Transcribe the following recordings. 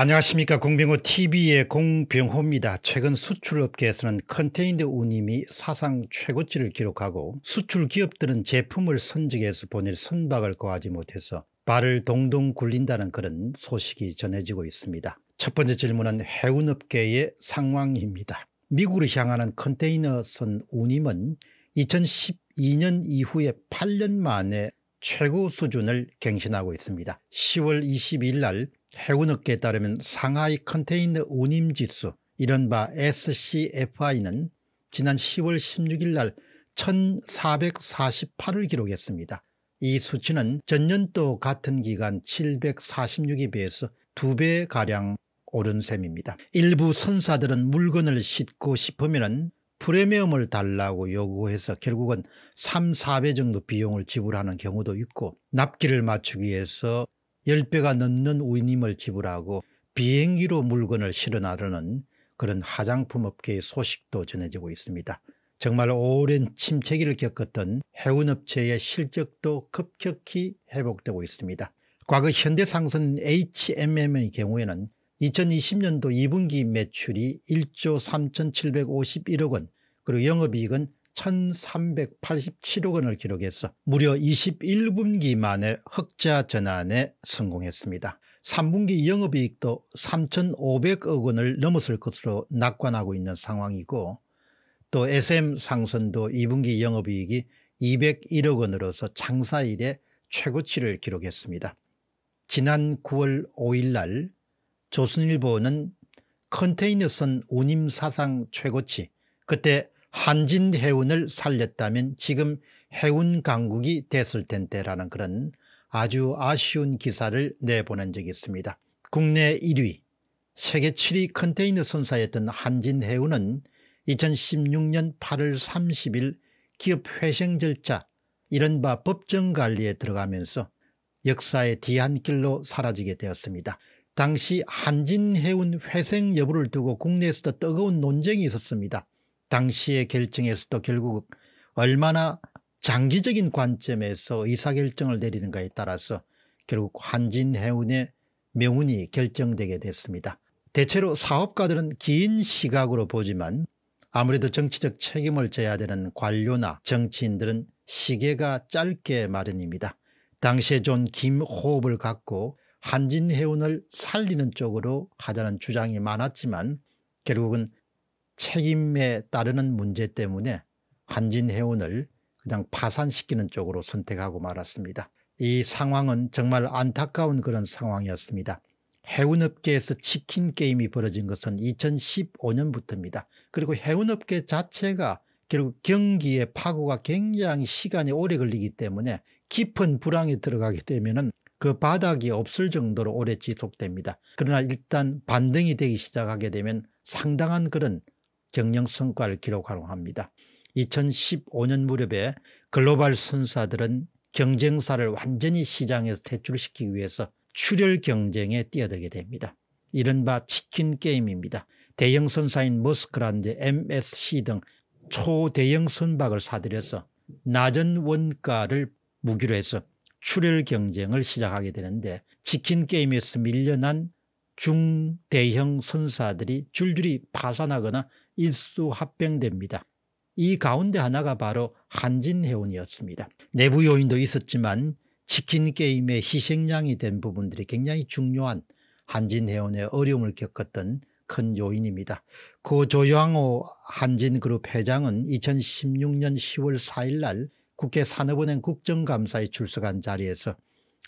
안녕하십니까 공병호 tv의 공병호입니다. 최근 수출업계에서는 컨테이너 운임이 사상 최고치를 기록하고 수출 기업들은 제품을 선적해서 보낼 선박을 구하지 못해서 발을 동동 굴린다는 그런 소식이 전해지고 있습니다. 첫 번째 질문은 해운업계의 상황입니다. 미국으로 향하는 컨테이너선 운임은 2012년 이후에 8년 만에 최고 수준을 갱신하고 있습니다. 10월 22일 날 해운업계에 따르면 상하이 컨테이너 운임지수 이른바 SCFI는 지난 10월 16일 날 1448을 기록했습니다. 이 수치는 전년도 같은 기간 746에 비해서 2배가량 오른 셈입니다. 일부 선사들은 물건을 싣고 싶으면 프리미엄을 달라고 요구해서 결국은 3, 4배 정도 비용을 지불하는 경우도 있고 납기를 맞추기 위해서 10배가 넘는 운임을 지불하고 비행기로 물건을 실어나르는 그런 화장품업계의 소식도 전해지고 있습니다. 정말 오랜 침체기를 겪었던 해운업체의 실적도 급격히 회복되고 있습니다. 과거 현대상선 HMM의 경우에는 2020년도 2분기 매출이 1조 3,751억 원 그리고 영업이익은 1,387억 원을 기록해서 무려 21분기 만에 흑자 전환에 성공했습니다. 3분기 영업이익도 3,500억 원을 넘었을 것으로 낙관하고 있는 상황이고 또 SM 상선도 2분기 영업이익이 201억 원으로서 장사 일에 최고치를 기록했습니다. 지난 9월 5일 날 조선일보는 컨테이너선 운임 사상 최고치 그때 한진해운을 살렸다면 지금 해운 강국이 됐을 텐데라는 그런 아주 아쉬운 기사를 내보낸 적이 있습니다. 국내 1위 세계 7위 컨테이너 선사였던 한진해운은 2016년 8월 30일 기업회생 절차 이른바 법정관리에 들어가면서 역사의 뒤안길로 사라지게 되었습니다. 당시 한진해운 회생 여부를 두고 국내에서도 뜨거운 논쟁이 있었습니다. 당시의 결정에서도 결국 얼마나 장기적인 관점에서 의사결정을 내리는가에 따라서 결국 한진해운의 명운이 결정되게 됐습니다. 대체로 사업가들은 긴 시각으로 보지만 아무래도 정치적 책임을 져야 되는 관료나 정치인들은 시계가 짧게 마련입니다. 당시에 존 김호흡을 갖고 한진해운을 살리는 쪽으로 하자는 주장이 많았지만 결국은 책임에 따르는 문제 때문에 한진해운을 그냥 파산시키는 쪽으로 선택하고 말았습니다. 이 상황은 정말 안타까운 그런 상황이었습니다. 해운업계에서 치킨 게임이 벌어진 것은 2015년부터입니다. 그리고 해운업계 자체가 결국 경기의 파고가 굉장히 시간이 오래 걸리기 때문에 깊은 불황에 들어가게 되면 은그 바닥이 없을 정도로 오래 지속됩니다. 그러나 일단 반등이 되기 시작하게 되면 상당한 그런 경영 성과를 기록하고 합니다. 2015년 무렵에 글로벌 선사들은 경쟁사를 완전히 시장에서 퇴출시키기 위해서 출혈 경쟁에 뛰어들게 됩니다. 이른바 치킨 게임입니다. 대형 선사인 머스크란드, MSC 등 초대형 선박을 사들여서 낮은 원가를 무기로 해서 출혈 경쟁을 시작하게 되는데 치킨 게임에서 밀려난 중대형 선사들이 줄줄이 파산하거나 일수 합병됩니다. 이 가운데 하나가 바로 한진해운이었습니다. 내부 요인도 있었지만 치킨 게임의 희생양이 된 부분들이 굉장히 중요한 한진해운의 어려움을 겪었던 큰 요인입니다. 고 그 조양호 한진그룹 회장은 2016년 10월 4일 날 국회 산업은행 국정감사에 출석한 자리에서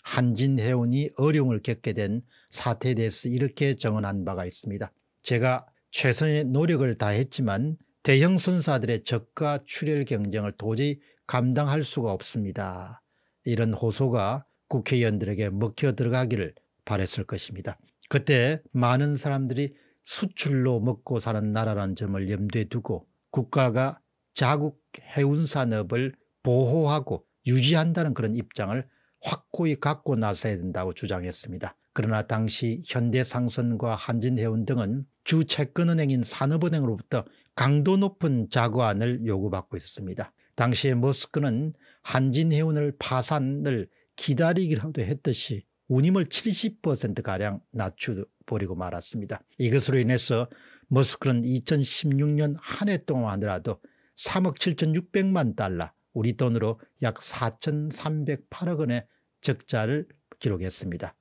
한진해운이 어려움을 겪게 된 사태에 대해서 이렇게 정언한 바가 있습니다. 제가 최선의 노력을 다했지만 대형 선사들의 저가 출혈 경쟁을 도저히 감당할 수가 없습니다. 이런 호소가 국회의원들에게 먹혀 들어가기를 바랬을 것입니다. 그때 많은 사람들이 수출로 먹고 사는 나라라는 점을 염두에 두고 국가가 자국 해운산업을 보호하고 유지한다는 그런 입장을 확고히 갖고 나서야 된다고 주장했습니다. 그러나 당시 현대상선과 한진해운 등은 주 채권은행인 산업은행으로부터 강도 높은 자구안을 요구받고 있었습니다. 당시에 모스크는 한진해운을 파산을 기다리기라도 했듯이 운임을 70%가량 낮춰버리고 말았습니다. 이것으로 인해서 머스크는 2016년 한 해동안하더라도 3억 7천6백만 달러 우리 돈으로 약 4,308억 원의 적자를 기록했습니다.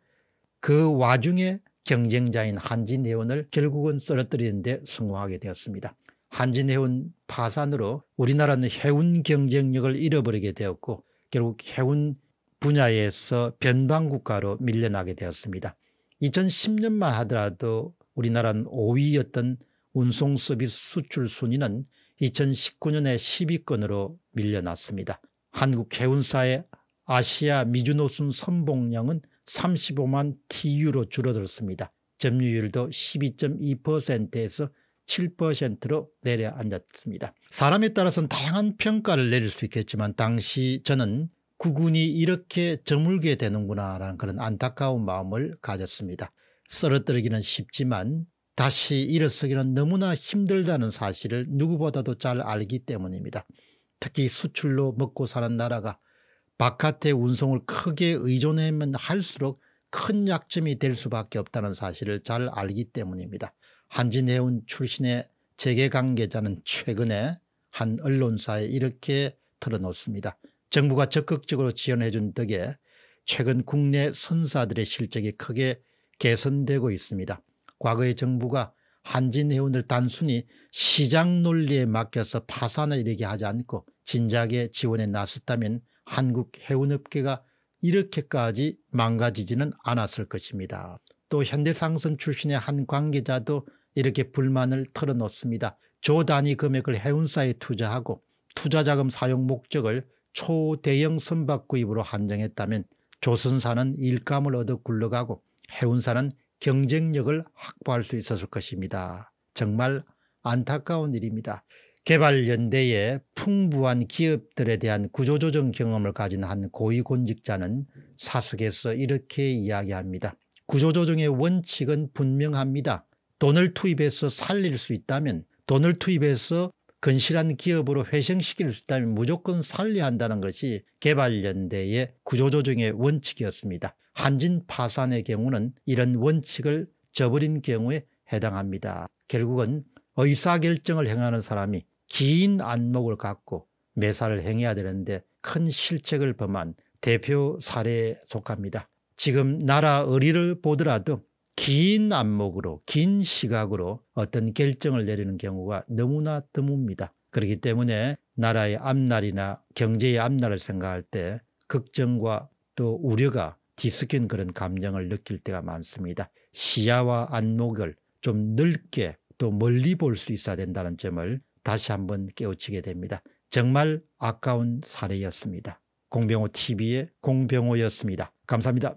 그 와중에 경쟁자인 한진해운을 결국은 쓰러뜨리는 데 성공하게 되었습니다. 한진해운 파산으로 우리나라는 해운 경쟁력을 잃어버리게 되었고 결국 해운 분야에서 변방국가로 밀려나게 되었습니다. 2010년만 하더라도 우리나라는 5위였던 운송서비스 수출 순위는 2019년에 10위권으로 밀려났습니다. 한국 해운사의 아시아 미주노순 선봉량은 35만 TU로 줄어들었습니다. 점유율도 12.2%에서 7%로 내려앉았습니다. 사람에 따라서는 다양한 평가를 내릴 수 있겠지만 당시 저는 구군이 이렇게 저물게 되는구나 라는 그런 안타까운 마음을 가졌습니다. 쓰러뜨리기는 쉽지만 다시 일어서기는 너무나 힘들다는 사실을 누구보다도 잘 알기 때문입니다. 특히 수출로 먹고 사는 나라가 바깥의 운송을 크게 의존하면 할수록 큰 약점이 될 수밖에 없다는 사실을 잘 알기 때문입니다. 한진해운 출신의 재계 관계자는 최근에 한 언론사에 이렇게 털어놓습니다. 정부가 적극적으로 지원해 준 덕에 최근 국내 선사들의 실적이 크게 개선되고 있습니다. 과거의 정부가 한진 해운을 단순히 시장 논리에 맡겨서 파산에 이르게 하지 않고 진작에 지원에 나섰다면 한국 해운업계가 이렇게까지 망가지지는 않았을 것입니다. 또 현대상선 출신의 한 관계자도 이렇게 불만을 털어놓습니다. 조 단위 금액을 해운사에 투자하고 투자자금 사용 목적을 초대형 선박 구입으로 한정했다면 조선사는 일감을 얻어 굴러가고 해운사는 경쟁력을 확보할 수 있었을 것입니다. 정말 안타까운 일입니다. 개발연대의 풍부한 기업들에 대한 구조조정 경험을 가진 한 고위곤직자는 사석에서 이렇게 이야기합니다. 구조조정의 원칙은 분명합니다. 돈을 투입해서 살릴 수 있다면 돈을 투입해서 건실한 기업으로 회생시킬 수 있다면 무조건 살려야 한다는 것이 개발연대의 구조조정의 원칙이었습니다. 한진 파산의 경우는 이런 원칙을 저버린 경우에 해당합니다. 결국은 의사결정을 행하는 사람이 긴 안목을 갖고 매사를 행해야 되는데 큰 실책을 범한 대표 사례에 속합니다. 지금 나라 의리를 보더라도 긴 안목으로 긴 시각으로 어떤 결정을 내리는 경우가 너무나 드뭅니다. 그렇기 때문에 나라의 앞날이나 경제의 앞날을 생각할 때 걱정과 또 우려가 뒤섞인 그런 감정을 느낄 때가 많습니다. 시야와 안목을 좀 넓게 또 멀리 볼 수 있어야 된다는 점을 다시 한번 깨우치게 됩니다. 정말 아까운 사례였습니다. 공병호 TV의 공병호였습니다. 감사합니다.